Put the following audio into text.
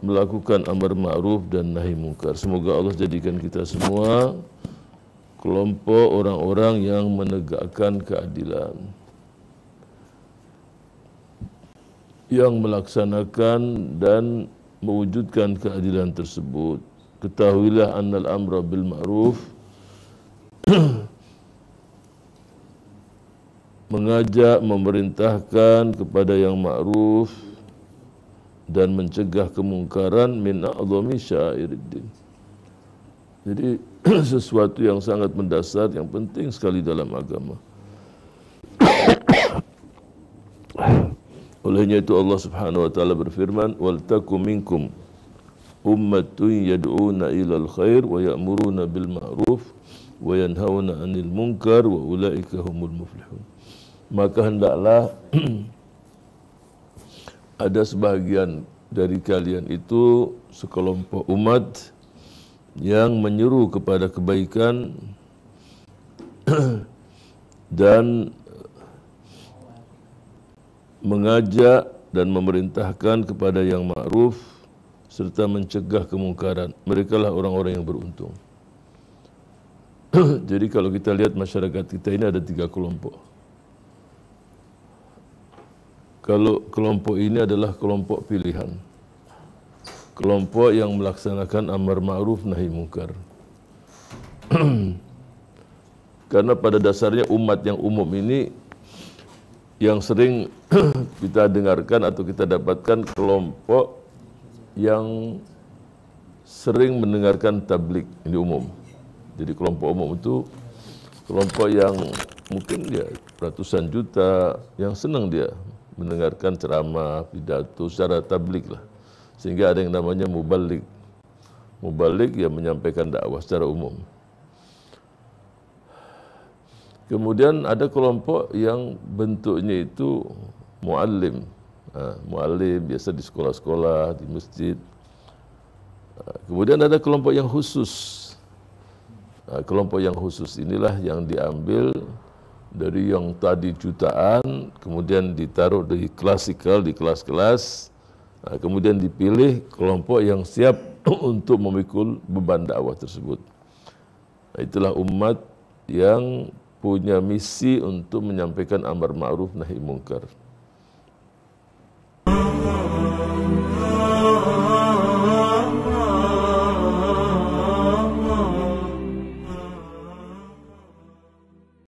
melakukan amar ma'ruf dan nahi mungkar. Semoga Allah jadikan kita semua kelompok orang-orang yang menegakkan keadilan. Yang melaksanakan dan mewujudkan keadilan tersebut. Ketahuilah annal amra bil ma'ruf mengajak memerintahkan kepada yang ma'ruf dan mencegah kemungkaran min a'zami sya'iriddin. Jadi sesuatu yang sangat mendasar yang penting sekali dalam agama. Olehnya itu Allah Subhanahu wa taala berfirman, "Wal takum minkum ummatun yad'una ilal khair wa ya'muruna bil ma'ruf wa yanhauna 'anil munkar wa ulaika humul muflihun." Maka hendaklah ada sebagian dari kalian itu sekelompok umat yang menyuruh kepada kebaikan dan mengajak dan memerintahkan kepada yang ma'ruf serta mencegah kemungkaran. Merekalah orang-orang yang beruntung. Jadi kalau kita lihat masyarakat kita ini ada tiga kelompok kalau kelompok ini adalah kelompok pilihan. Kelompok yang melaksanakan amar ma'ruf nahi mungkar. Karena pada dasarnya umat yang umum ini yang sering kita dengarkan atau kita dapatkan kelompok yang sering mendengarkan tablik ini umum. Jadi kelompok umum itu kelompok yang mungkin dia ratusan juta yang senang dia mendengarkan ceramah, pidato secara tablik lah. Sehingga ada yang namanya mubalik. Mubalik ya menyampaikan dakwah secara umum. Kemudian ada kelompok yang bentuknya itu muallim. Nah, muallim biasa di sekolah-sekolah, di masjid. Kemudian ada kelompok yang khusus. Nah, kelompok yang khusus inilah yang diambil dari yang tadi jutaan kemudian ditaruh di klasikal di kelas-kelas nah, kemudian dipilih kelompok yang siap untuk memikul beban dakwah tersebut nah, itulah umat yang punya misi untuk menyampaikan amar ma'ruf nahi mungkar